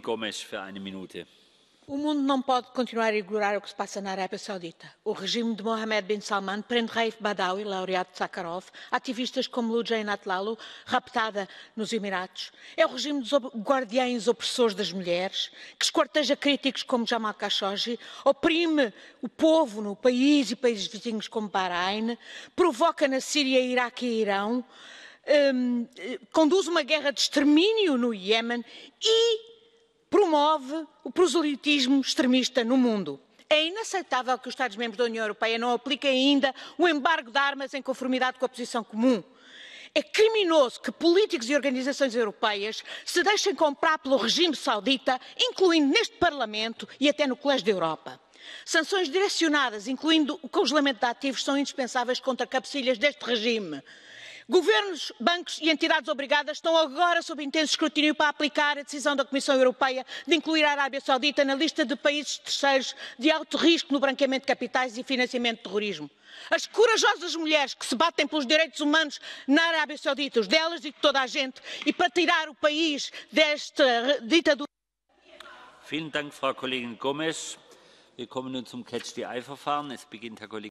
Gomes, o mundo não pode continuar a ignorar o que se passa na Arábia Saudita. O regime de Mohammed bin Salman prende Raif Badawi, laureado de Sakharov, ativistas como Lujain Atlalu, raptada nos Emirados. É o regime dos guardiães opressores das mulheres, que esquarteja críticos como Jamal Khashoggi, oprime o povo no país e países vizinhos como Bahrein, provoca na Síria, Iraque e Irão, um, eh, conduz uma guerra de extermínio no Iémen e promove o proselitismo extremista no mundo. É inaceitável que os Estados-membros da União Europeia não apliquem ainda o embargo de armas em conformidade com a posição comum. É criminoso que políticos e organizações europeias se deixem comprar pelo regime saudita, incluindo neste Parlamento e até no Colégio da Europa. Sanções direcionadas, incluindo o congelamento de ativos, são indispensáveis contra cabecilhas deste regime. Governos, bancos e entidades obrigadas estão agora sob intenso escrutínio para aplicar a decisão da Comissão Europeia de incluir a Arábia Saudita na lista de países terceiros de alto risco no branqueamento de capitais e financiamento de terrorismo. As corajosas mulheres que se batem pelos direitos humanos na Arábia Saudita, os delas e de toda a gente, e para tirar o país desta ditadura. Vielen Dank, Frau Kollegin Gomez. Wir kommen nun zum Catch-the-Eye-Verfahren. Es beginnt Herr Kollege